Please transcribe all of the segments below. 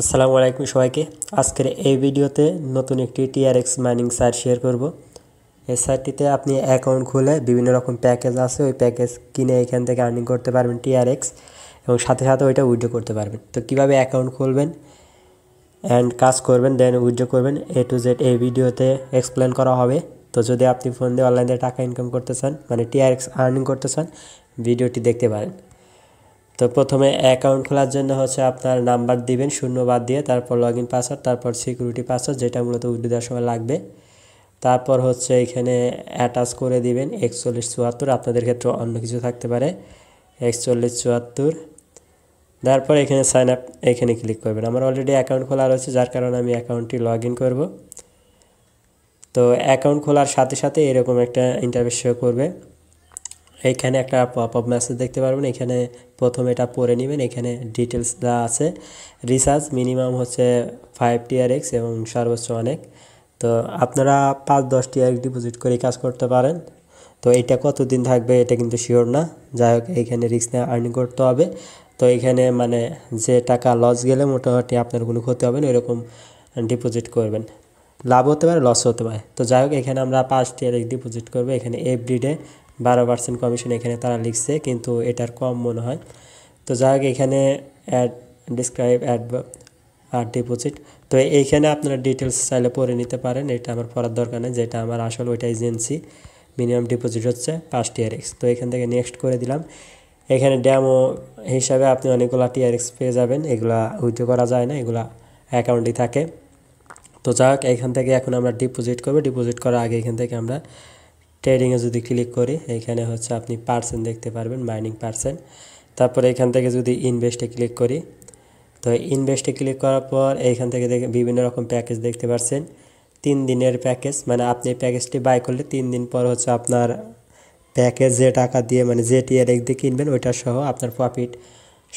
আসসালামু আলাইকুম সবাইকে আজকের এই ভিডিওতে নতুন একটি টিআরএক্স মাইনিং সাইট শেয়ার করব এই সাইটটিতে আপনি অ্যাকাউন্ট খুলে বিভিন্ন রকম প্যাকেজ আছে ওই প্যাকেজ কিনে এখান থেকে আর্নিং করতে পারবেন টিআরএক্স এবং সাথে সাথে ওইটা উইড্রো করতে পারবেন তো কিভাবে অ্যাকাউন্ট খুলবেন অ্যান্ড কাজ করবেন দেন উইড্রো করবেন এ টু জেড এই ভিডিওতে এক্সপ্লেন করা হবে তো যদি আপনি ফোন দিয়ে অনলাইনে টাকা ইনকাম করতে চান মানে টিআরএক্স আর্নিং করতে চান ভিডিওটি দেখতে পারেন তো প্রথমে অ্যাকাউন্ট খোলার জন্য হচ্ছে আপনার নাম্বার দিবেন শূন্য বাদ দিয়ে তারপর লগ ইন পাসওয়ার্ড তারপর সিকিউরিটি পাসওয়ার্ড যেটা মূলত উইথড্র দেওয়ার সময় লাগবে তারপর হচ্ছে এখানে অ্যাটাচ করে দিবেন একচল্লিশ চুয়াত্তর আপনাদের ক্ষেত্রে অন্য কিছু থাকতে পারে একচল্লিশ চুয়াত্তর তারপর এখানে সাইন আপ এখানে ক্লিক করবেন আমার অলরেডি অ্যাকাউন্ট খোলা রয়েছে যার কারণে আমি অ্যাকাউন্টটি লগ ইন করবো তো অ্যাকাউন্ট খোলার সাথে সাথে এরকম একটা ইন্টারভিউ শো করবে এখানে একটা পপ আপ মেসেজ দেখতে পারবেন এখানে প্রথমে এটা পড়ে নেবেন এখানে ডিটেলস আছে রিসার্চ মিনিমাম হচ্ছে ফাইভ টিয়ার এক্স এবং সর্বোচ্চ অনেক তো আপনারা পাঁচ দশ টিয়ার ডিপোজিট করে কাজ করতে পারেন তো এটা কতদিন থাকবে এটা কিন্তু শিওর না যাই হোক এখানে রিস্ক নিয়ে আর্নিং করতে হবে তো এখানে মানে যে টাকা লস গেলে মোটামুটি আপনার কোনো ক্ষতি হবে না এরকম ডিপোজিট করবেন লাভ হতে পারে লস হতে পারে তো যাই হোক এখানে আমরা পাঁচ এক্স ডিপোজিট করবো এখানে এভরিডে বারো পার্সেন্ট কমিশন এখানে তারা লিখছে কিন্তু এটার কম মনে হয় তো যাই হোক এখানে অ্যাড ডিসক্রাইব অ্যাড আর ডিপোজিট তো এইখানে আপনারা ডিটেলস চাইলে পড়ে নিতে পারেন এটা আমার পড়ার দরকার নেই যেটা আমার আসল ওইটা এজেন্সি মিনিমাম ডিপোজিট হচ্ছে পাঁচ এক্স তো এখান থেকে নেক্সট করে দিলাম এখানে ড্যামো হিসাবে আপনি অনেকগুলো টিআরএক্স পেয়ে যাবেন এগুলা উইথড্র করা যায় না এগুলা অ্যাকাউন্টেই থাকে তো যাক এখান থেকে এখন আমরা ডিপোজিট করবো ডিপোজিট করার আগে এখান থেকে আমরা ট্রেডিংয়ে যদি ক্লিক করি এখানে হচ্ছে আপনি পার্সেন্ট দেখতে পারবেন মাইনিং পার্সেন্ট তারপর এখান থেকে যদি ইনভেস্টে ক্লিক করি তো ইনভেস্টে ক্লিক করার পর এইখান থেকে দেখে বিভিন্ন রকম প্যাকেজ দেখতে পাচ্ছেন তিন দিনের প্যাকেজ মানে আপনি প্যাকেজটি বাই করলে তিন দিন পর হচ্ছে আপনার প্যাকেজ যে টাকা দিয়ে মানে যে টিয়ার একদিকে কিনবেন ওইটা সহ আপনার প্রফিট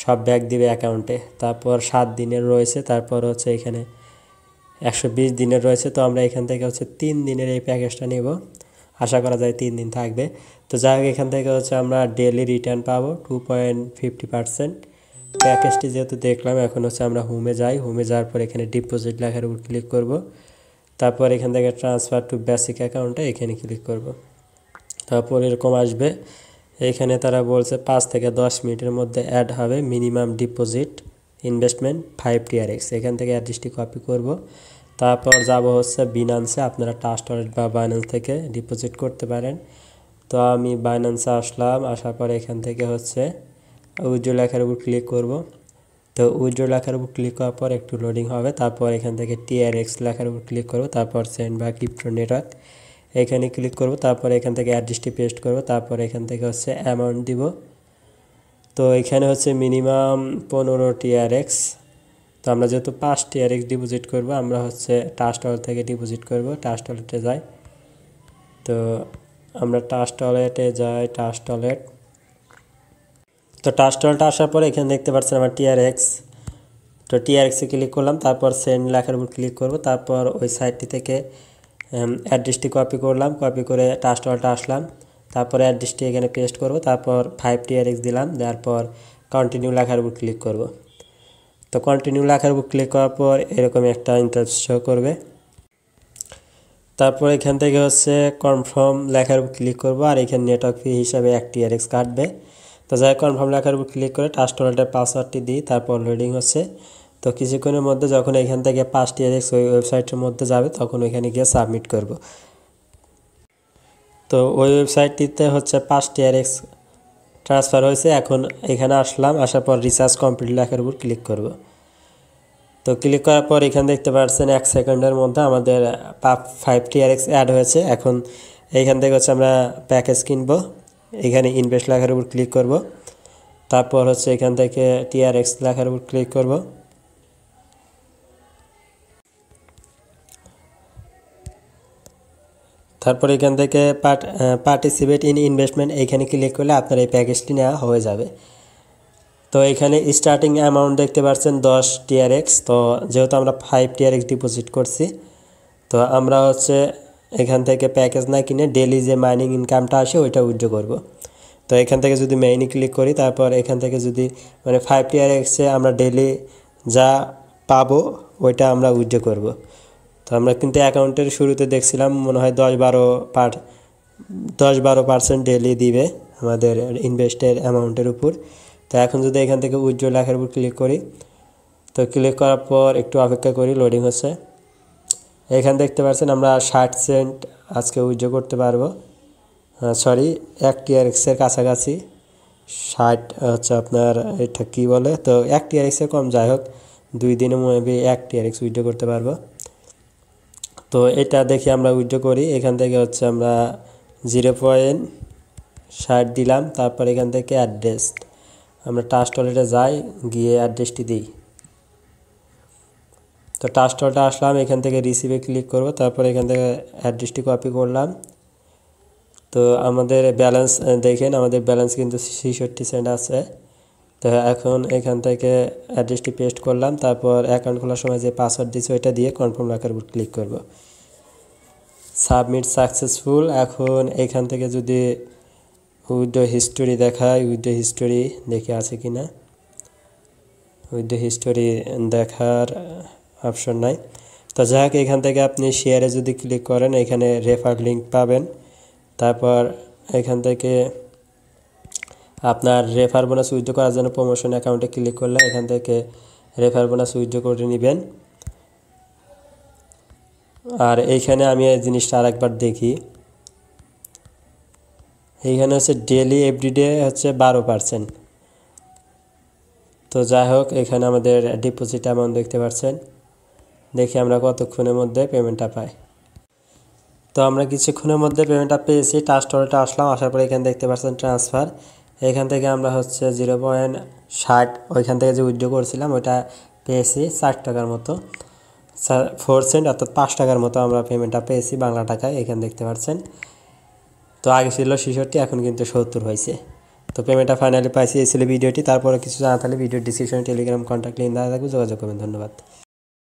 সব ব্যাক দিবে অ্যাকাউন্টে তারপর সাত দিনের রয়েছে তারপর হচ্ছে এখানে একশো দিনের রয়েছে তো আমরা এখান থেকে হচ্ছে তিন দিনের এই প্যাকেজটা নেব আশা করা যায় তিন দিন থাকবে তো যাই হোক এখান থেকে হচ্ছে আমরা ডেলি রিটার্ন পাবো টু পয়েন্ট ফিফটি পার্সেন্ট প্যাকেজটি যেহেতু দেখলাম এখন হচ্ছে আমরা হোমে যাই হোমে যাওয়ার পর এখানে ডিপোজিট লেখার উপর ক্লিক করব তারপর এখান থেকে ট্রান্সফার টু বেসিক অ্যাকাউন্টে এখানে ক্লিক করব তারপর এরকম আসবে এখানে তারা বলছে পাঁচ থেকে দশ মিনিটের মধ্যে অ্যাড হবে minimum deposit investment five TRX এখান থেকে অ্যাড্রেসটি কপি করবো তারপর যাব হচ্ছে বিনান্সে আপনারা ট্রাস্ট ওয়ালেট বা বাইন্যান্স থেকে ডিপোজিট করতে পারেন তো আমি বাইন্যান্সে আসলাম আসার পর এখান থেকে হচ্ছে উজ্জ্বল লেখার উপর ক্লিক করব তো উজ্জ্বল লেখার উপর ক্লিক করার পর একটু লোডিং হবে তারপর এখান থেকে টিআরএক্স লেখার উপর ক্লিক করব তারপর সেন্ড বা ক্রিপ্টো নেটওয়ার্ক এখানে ক্লিক করব তারপর এখান থেকে অ্যাড্রেসটি পেস্ট করব তারপর এখান থেকে হচ্ছে অ্যামাউন্ট দিব তো এখানে হচ্ছে মিনিমাম পনেরো টিআরএক্স তো আমরা যেহেতু পাঁচ আর এক্স ডিপোজিট করব আমরা হচ্ছে ট্রাস্ট টল থেকে ডিপোজিট করব ট্রাস্ট টলেটে যাই তো আমরা ট্রাস্ট টলেটে যাই ট্রাস্ট টলেট তো ট্রাস্ট হলটা আসার পরে এখানে দেখতে পাচ্ছেন আমার টিআরএক্স এক্স তো টিআরএক্সে ক্লিক করলাম তারপর সেন্ড লেখার উপর ক্লিক করব তারপর ওই সাইটটি থেকে অ্যাড্রেসটি কপি করলাম কপি করে টাস্ট ওয়ালটা আসলাম তারপর অ্যাড্রেসটি এখানে পেস্ট করব তারপর ফাইভ টিআরএক্স দিলাম তারপর কন্টিনিউ লেখার উপর ক্লিক করব তো কন্টিনিউ লেখার উপর ক্লিক করার পর এরকম একটা ইন্টারভিউ শো করবে তারপর এখান থেকে হচ্ছে কনফার্ম লেখার উপর ক্লিক করবো আর এখানে নেটওয়ার্ক ফি হিসাবে আর এক্স কাটবে তো যাই কনফার্ম লেখার উপর ক্লিক করে টাস্ট ওয়ালেটের পাসওয়ার্ডটি দিই তারপর লোডিং হচ্ছে তো কিছুক্ষণের মধ্যে যখন এখান থেকে আর এক্স ওই ওয়েবসাইটের মধ্যে যাবে তখন ওইখানে গিয়ে সাবমিট করব তো ওই ওয়েবসাইটটিতে হচ্ছে আর এক্স ট্রান্সফার হয়েছে এখন এখানে আসলাম আসার পর রিচার্জ কমপ্লিট লেখার উপর ক্লিক করব তো ক্লিক করার পর এখানে দেখতে পাচ্ছেন এক সেকেন্ডের মধ্যে আমাদের পাপ five T R X add হয়েছে এখন এইখান থেকে হচ্ছে আমরা প্যাকেজ কিনব এখানে ইনভেস্ট লেখার উপর ক্লিক করব তারপর হচ্ছে এখান থেকে টিআরএক্স লেখার উপর ক্লিক করব তারপর এখান থেকে পার্ট পার্টিসিপেট ইন ইনভেস্টমেন্ট এইখানে ক্লিক করলে আপনার এই প্যাকেজটি নেওয়া হয়ে যাবে তো এখানে স্টার্টিং অ্যামাউন্ট দেখতে পাচ্ছেন দশ টিআরএক্স তো যেহেতু আমরা ফাইভ টিআরএক্স ডিপোজিট করছি তো আমরা হচ্ছে এখান থেকে প্যাকেজ না কিনে ডেলি যে মাইনিং ইনকামটা আসে ওইটা উইড্রো করব তো এখান থেকে যদি মেইনে ক্লিক করি তারপর এখান থেকে যদি মানে ফাইভ টিআরএক্সে আমরা ডেলি যা পাবো ওইটা আমরা উইড্রো করব তো আমরা কিন্তু অ্যাকাউন্টের শুরুতে দেখছিলাম মনে হয় দশ বারো পার দশ বারো পার্সেন্ট ডেলি দিবে আমাদের ইনভেস্টের অ্যামাউন্টের উপর তো এখন যদি এখান থেকে উজ্জ্বল লেখার উপর ক্লিক করি তো ক্লিক করার পর একটু অপেক্ষা করি লোডিং হচ্ছে এখানে দেখতে পাচ্ছেন আমরা ষাট সেন্ট আজকে উজ্জ্বল করতে পারবো সরি এক এক্সের কাছাকাছি ষাট হচ্ছে আপনার এটা কী বলে তো এক টিআরএক্সের কম যাই হোক দুই দিনে মেবি এক এক্স উইথড্র করতে পারবো তো এটা দেখে আমরা উইড্রো করি এখান থেকে হচ্ছে আমরা জিরো পয়েন্ট দিলাম তারপর এখান থেকে অ্যাড্রেস আমরা টাচ টয়লেটে যাই গিয়ে অ্যাড্রেসটি দিই তো টাস্ট টয়লেটে আসলাম এখান থেকে রিসিভে ক্লিক করব তারপর এখান থেকে অ্যাড্রেসটি কপি করলাম তো আমাদের ব্যালেন্স দেখেন আমাদের ব্যালেন্স কিন্তু ছেষট্টি সেন্ট আছে তো এখন এখান থেকে অ্যাড্রেসটি পেস্ট করলাম তারপর অ্যাকাউন্ট খোলার সময় যে পাসওয়ার্ড দিয়েছি ওইটা দিয়ে কনফার্ম রাখার উপর ক্লিক করব সাবমিট সাকসেসফুল এখন এখান থেকে যদি উইথ হিস্টোরি দেখায় উইথ হিস্টোরি দেখে আছে কি না উইথ হিস্টোরি দেখার অপশন নাই তো যাক এখান থেকে আপনি শেয়ারে যদি ক্লিক করেন এখানে রেফার লিঙ্ক পাবেন তারপর এখান থেকে আপনার রেফার বোনাস উইথড্র করার জন্য প্রমোশন অ্যাকাউন্টে ক্লিক করলে এখান থেকে রেফার বোনাস উইথড্র করে নেবেন আর এইখানে আমি এই জিনিসটা আরেকবার দেখি এইখানে হচ্ছে ডেলি এভরিডে হচ্ছে বারো পার্সেন্ট তো যাই হোক এখানে আমাদের ডিপোজিট অ্যামাউন্ট দেখতে পাচ্ছেন দেখি আমরা কতক্ষণের মধ্যে পেমেন্টটা পাই তো আমরা কিছুক্ষণের মধ্যে পেমেন্টটা পেয়েছি টাস্ট আসলাম আসার পরে এখানে দেখতে পাচ্ছেন ট্রান্সফার এখান থেকে আমরা হচ্ছে জিরো পয়েন্ট ষাট ওইখান থেকে যে উইথড্র করছিলাম ওটা পেয়েছি ষাট টাকার মতো ফোর সেন্ট অর্থাৎ পাঁচ টাকার মতো আমরা পেমেন্টটা পেয়েছি বাংলা টাকায় এখানে দেখতে পাচ্ছেন তো আগে ছিল শিশুটি এখন কিন্তু সত্তর হয়েছে তো পেমেন্টটা ফাইনালি পাইছি এই ছিল ভিডিওটি তারপরে কিছু জানা থাকলে ভিডিও ডিসক্রিপশনে টেলিগ্রাম কন্ট্যাক্ট লিঙ্ক দেওয়া থাকবে যোগাযোগ করবেন ধন্যবাদ